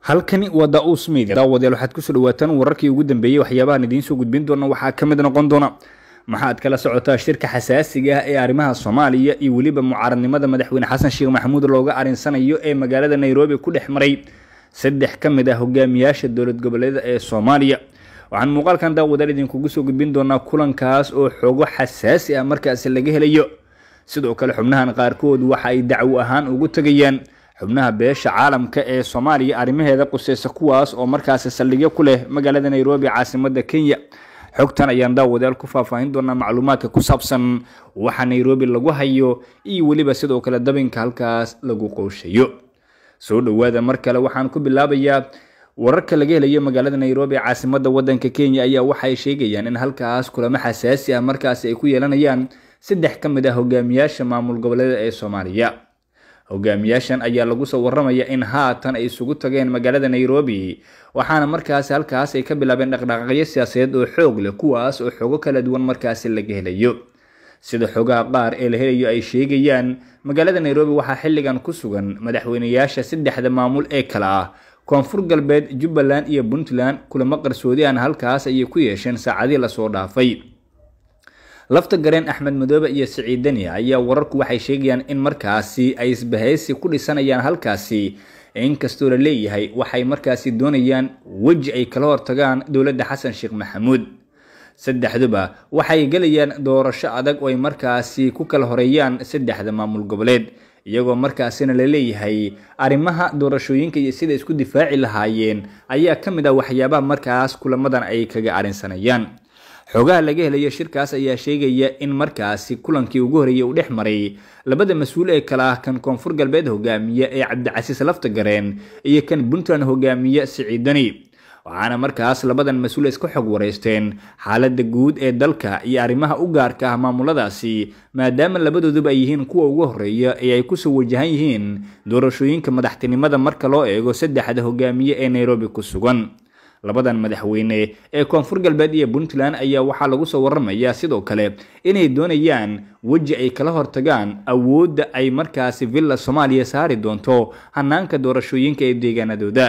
halkani waa daus media daawadayaal waxaad kusoo dhawaataan wararkii ugu dambeeyey waxyaabahan idiinsoo gudbin doona waxaa ka mid noqon doona maxaad kala socotaa shirka xasaasiga ah ee arrimaha soomaaliya iyo weliba mucaaradnimada madaxweyne xasan sheekh maxamuud looga arinsanayo ee magaalada nairobi ku dhex maray saddex ka mid ah hogaamiyaasha dowlad goboleeda ee soomaaliya waxaan muuqaalkan daawadeel idinkugu soo gudbin doonaa kulankaas oo xogo xasaasi ah markaasi laga helayo sidoo kale xubnahan qaarkood waxa ay dacwo ahaan ugu tegayaan xubnaha beesha caalamka ee soomaaliya arrimaheeda quseysa kuwaas oo markaasi saldhigyo ku leh magaalada nairobi caasimadda kenya xogtan ayaan daawadaal ku faahfaahin doonaa macluumaadka ku saabsan waxa nairobi lagu hayo iyo weliba sidoo kale dabinka halkaas lagu qowshayo soo dhowaada mar kale waxaan ku bilaabayaa wararka laga helayo magaalada nairobi caasimadda waddanka kenya ayaa waxay sheegayaan in halkaas kulamo xasaasi ah markaasi ay ku yeelanayaan saddex ka mid ah hogaamiyaasha maamul goboleeda ee soomaaliya hogaamiyaashan ayaa lagu soo warramaya in haatan ay isugu tageen magaalada nairobi waxaana markaasi halkaas ay ka bilaabeen dhaqdhaqaaqyo siyaasadeed oo xoog leh kuwaas oo xogo kala duwan markaasi laga helayo sida xogaha qaar ee la helayo ay sheegayaan magaalada nairobi waxaa xilligan ku sugan madaxweynayaasha saddexda maamul ee kale ah koonfur galbeed jubbaland iyo puntland kulamo qarsoodi aan halkaas ayay ku yeesheen saacadii lasoo dhaafay lafta gareen axmed madoobe iyo siciid deni ayaa wararku waxay sheegayaan in markaasi ay isbahaysi ku dhisanayaan halkaasi inkastoo la leeyahay waxay markaasi doonayaan weji ay kala hortagaan dowladda xasan sheekh maxamuud saddexduba waxay gelayaan doorasho adag oo ay markaasi ku kala horeeyaan saddexda maamul goboleed iyagoo markaasina la leeyahay arrimaha doorashooyinka iyo sida isku difaaci lahaayeen ayaa ka mid ah waxyaabaha markaas kulamadan ay kaga arrinsanayaan xoogaha laga helayo shirkaas ayaa sheegaya in markaasi kulankii ugu horreeyey uu dhex maray labada mas-uul ee kale ah kan koonfur galbeed hogaamiya ee cabdicasiis lafta gareen iyo kan puntland hogaamiya siciidani waxaana markaas labadan mas-uul iska xog waraysteen xaaladda guud ee dalka iyo arrimaha u gaarka ah maamuladaasi maadaama labadooduba ay yihiin kuwa ugu horreeya ee ay ku soo wajahan yihiin doorashooyinka madaxtinimada marka loo eego saddexda hogaamiye ee nairobi ku sugan labadan madaxweyne ee koonfur galbeed iyo puntland ayaa waxaa lagu soo warramayaa sidoo kale inay doonayaan weji ay kala hortagaan awoodda ay markaasi villa soomaaliya saari doonto hanaanka doorashooyinka ee deegaanadooda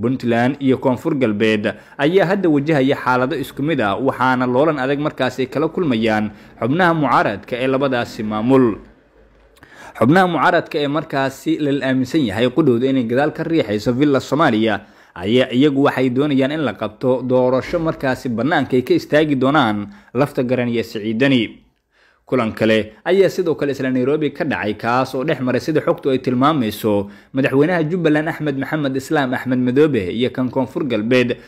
puntland iyo koonfur galbeed ayaa hadda wajahaya xaalado isku mid a ah, waxaana loolan adag markaasi kala kulmayaan xubnaha mucaaradka ee labadaasi maamul xubnaha mucaaradka ee markaasi lala aaminsan yahay qudhooda inay gadaal ka riixayso villa soomaaliya ayaa iyagu waxay doonayaan in la qabto doorasho markaasi bannaanka ay ka istaagi doonaan lafta garan iyo siciidani kulan kale ayaa sidoo kale isla nairobi ka dhacay kaas oo dhex maray sida xogtu ay tilmaamayso madaxweynaha jubbaland axmed maxamed islaam axmed madoobe iyo kan koonfur galbeed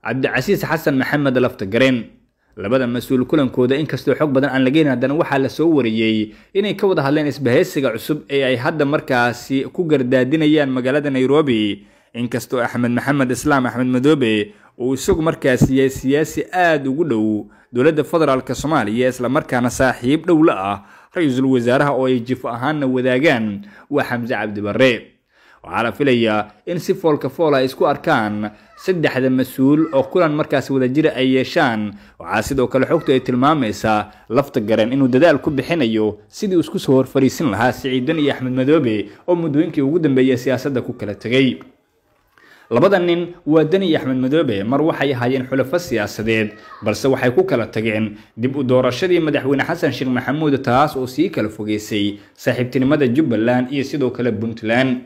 cabdicasiis xasan maxamed lafta gareen labada mas-uul kulankooda inkastoo xog badan aan lagayn haddana waxaa lasoo wariyey inay ka wada hadleen isbahaysiga cusub ee ay hadda markaasi ku gardaadinayaan magaalada nairobi inkastoo axmed maxamed islaam axmed madoobe uu isagu markaa siyaa siyaasi aada ugu dhow dowladda federaalk soomaaliya isla markaana saaxiib dhow la ah ra-iisul wasaaraha oo ay jifo ahaanna wadaagaan waa xamse cabdibarre waxaa la filayaa in si foolka fool ay ah isku arkaan saddexda mas-uul oo kulan markaas wadajira ay yeeshaan waxaa sidoo kale xogtu ay tilmaamaysaa lafta garan inuu dadaal ku bixinayo sidii isku soo horfariisin lahaa siciidan iyo axmed madoobe oo muddooyinkii ugu dambeeyay siyaasadda ku kala tegay labada nin waa deni iyo axmed madoobe mar waxay ahaayeen xulafo siyaasadeed balse waxay ku kala tageen dib u doorashadii madaxweyne xasan sheekh maxamuud taas oo sii kala fogeysay saaxiibtinimada jubbaland iyo sidoo kale puntland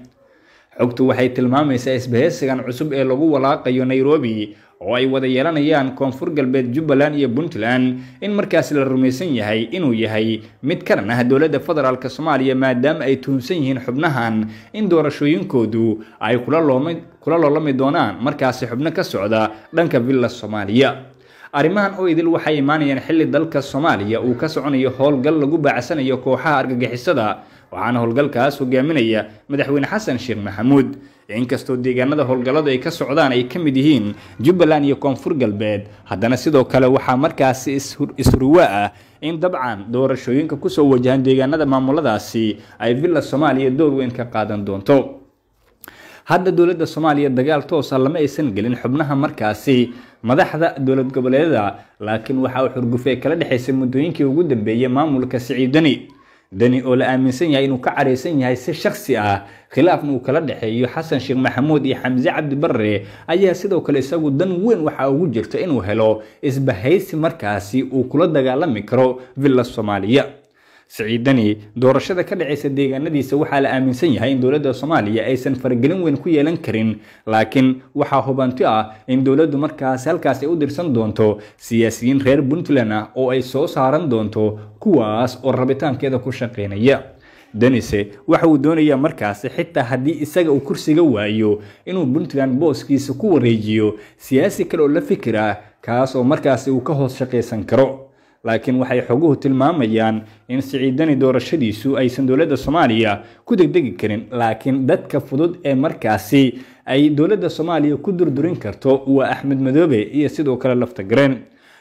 xogtu waxay tilmaamaysaa isbaheysigan cusub ee lagu walaaqayo nairobi oo ay wada yeelanayaan koonfur galbeed jubbaland iyo puntland in markaas la rumaysan yahay inuu yahay mid ka ah dowladda federaalk soomaaliya maadaama ay tuhunsan yihiin xubnahan in doorashooyinkoodu ay kula looma kulalo lami doonaan markaasi xubno ka socda dhanka villa soomaaliya arrimahan oo idil waxay imaanayaan xilli dalka soomaaliya uu ka soconayo howlgal lagu baacsanayo kooxaha argagixisada waxaana howlgalkaas hogaaminaya madaxweyne xasan sheekh maxamuud inkastoo deegaanada howlgallada ay ka socdaan ay ka mid yihiin jubbaland iyo koonfur galbeed haddana sidoo kale waxaa markaasi is isruwa ah in dabcan doorashooyinka kusoo wajahan deegaanada maamuladaasi ay villa soomaaliya door weyn ka qaadan doonto hadda dowladda soomaaliya dagaal toosa ah lama aysan gelin xubnaha markaasi madaxda dowlad goboleedada laakiin waxa uu xurgufee kala dhexaysay muddooyinkii ugu dambeeyey maamulka siciid deni deni oo la aaminsan yahay inuu ka caraysan yahay si shaksi ah khilaafna uu kala dhexeeyo xasan sheekh maxamuud iyo xamse cabdi ayaa sidoo kale isagu dan weyn waxaa ugu jirta inuu helo isbahaysi markaasi uu kula dagaalami karo villa soomaaliya siciidani doorashada ka dhacaysa deegaanadiisa waxaa la aaminsan yahay in dowladda soomaaliya aysan faragelin weyn ku yeelan karin laakiin waxaa hubanti ah in dowladdu markaas halkaas ay u dirsan doonto siyaasiyiin reer puntland ah oo ay soo saaran doonto kuwaas oo rabitaankeeda ku shaqaynaya denise waxa uu doonayaa markaasi xitaa haddii isaga uu kursiga waayo inuu puntland booskiisa ku wareejiyo siyaasi kale oo la fikir ah kaas oo markaasi uu ka hoos shaqaysan karo laakiin waxay xoguhu tilmaamayaan in siciidani doorashadiisu aysan dowladda soomaaliya ku degdegi karin laakiin dadka fudud ee markaasi ay dowladda soomaaliya ku durdurin karto waa axmed madoobe iyo sidoo kale lafta gareen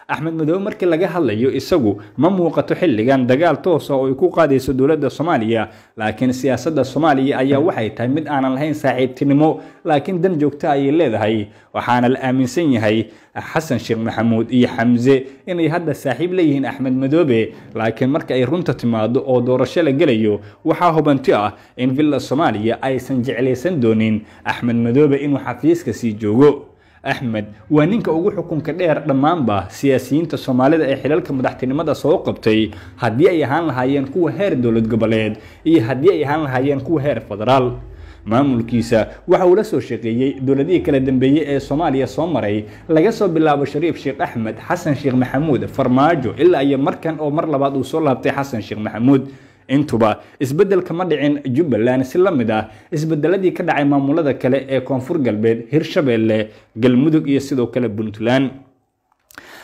axmed madobe markii laga hadlayo isagu ma muuqato xilligan dagaal toosa ah oo ay ku qaadayso dowladda soomaaliya laakiin siyaasadda soomaaliya ayaa waxay tahay mid aanan lahayn saaxiibtinimo laakiin dan joogta ayay leedahay waxaana la aaminsan yahay xasan sheekh maxamuud iyo xamse inay hadda saaxiib leeyihiin axmed madoobe laakiin marka ay runta timaado oo doorasho la gelayo waxaa hubanti ah in villa soomaaliya aysan jeclaysan doonin axmed madoobe inuu xafiiska sii joogo axmed waa ninka ugu xukunka dheer dhammaanba siyaasiyiinta soomaalida ee xilalka madaxtinimada soo qabtay haddii ay ahaan lahaayeen kuwa heer dowlad goboleed iyo haddii ay ahaan lahaayeen kuwa heer federaal maamulkiisa waxa uu la soo shaqeeyey dowladihii kala dambeeyey ee soomaaliya soo maray laga soo bilaabo shariif sheekh axmed xasan sheekh maxamuud farmaajo ilaa iyo markan oo mar labaad uu soo laabtay xasan sheekh maxamuud intuba isbedelka ma dhicin jubbaland si la mid ah isbedeladii ka dhacay maamulada kale ee koonfur galbeed hirshabeelle galmudug iyo sidoo kale puntland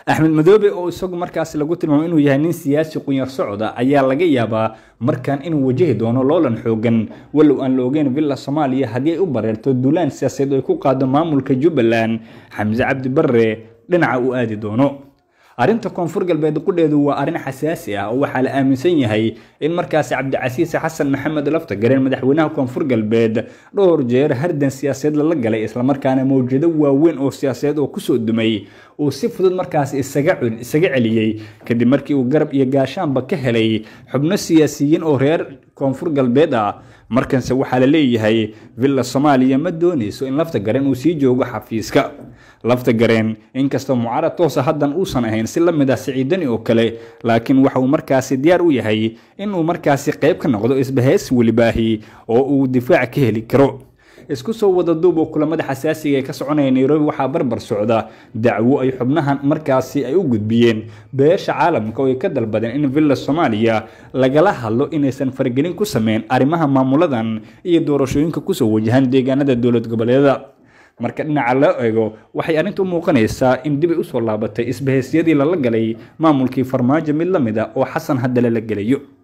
axmed madoobe oo isagu markaasi lagu tilmaamo inuu yahay nin siyaasi qunyar socoda ayaa laga yaabaa markan inuu wajahi doono loolan xooggan wallow aan la ogeyn villa soomaaliya haddii ay u bareerto duulaan siyaasadeed oo ay ku qaado maamulka jubbaland xamse cabdi barre dhinaca uu aadi doono arrinta koonfur galbeed qudheedu waa arrin xasaasi ah oo waxaa la aaminsan yahay in markaasi cabdicasiis xasan maxamed lafta gareen madaxweynaha koonfur galbeed dhowr jeer hardan siyaasadeed lala galay islamarkaana mawjado waaweyn oo siyaasadeed oo kusoo dumay uu si fudud markaasi isaga celiyey kadib markii uu garab iyo gaashaanba ka helay xubno siyaasiyiin oo reer koonfur galbeed ah markanse waxaa la leeyahay villa soomaaliya ma doonayso in lafta gareen uu sii joogo xafiiska lafta gareen inkastoo mucaarad toosa haddan uusan ahayn si la mid ah siciidani oo kale laakiin waxa uu markaasi diyaar u yahay inuu markaasi qayb ka noqdo isbahaysi welibaahi oo uu difaac ka heli karo isku soo wada duub oo kulamada xasaasiga ee ka soconaya nairobi waxaa barbar socda dacwo ay xubnahan markaasi ay u gudbiyeen beesha caalamka oo ay ka dalbadeen in villa soomaaliya lagala hadlo inaysan faragelin ku sameyn arrimaha maamuladan iyo doorashooyinka kusoo wajahan deegaanada dowlad goboleeda marka dhinaca loo eego waxay arrintu u muuqanaysaa in dibay soo laabatay isbahaysyadii lala galay maamulkii farmaajo mid la mid a ah oo xasan haddale la gelayo